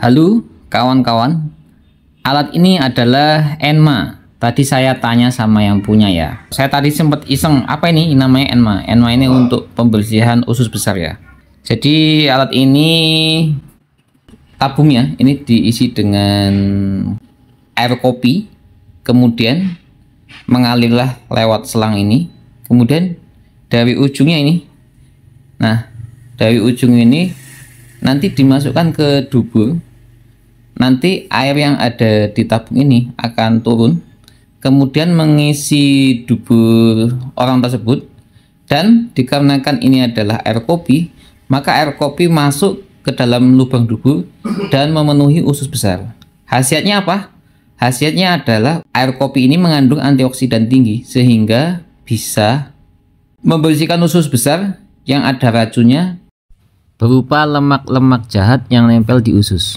Halo kawan-kawan, alat ini adalah Enma. Tadi saya tanya sama yang punya ya. Saya tadi sempat iseng, apa ini namanya Enma? Enma ini oh. untuk pembersihan usus besar ya. Jadi alat ini tabung ya, ini diisi dengan air kopi, kemudian mengalirlah lewat selang ini, kemudian dari ujungnya ini, nah dari ujung ini nanti dimasukkan ke dubur nanti air yang ada di tabung ini akan turun kemudian mengisi dubur orang tersebut dan dikarenakan ini adalah air kopi maka air kopi masuk ke dalam lubang dubur dan memenuhi usus besar khasiatnya apa? khasiatnya adalah air kopi ini mengandung antioksidan tinggi sehingga bisa membersihkan usus besar yang ada racunnya berupa lemak-lemak jahat yang nempel di usus.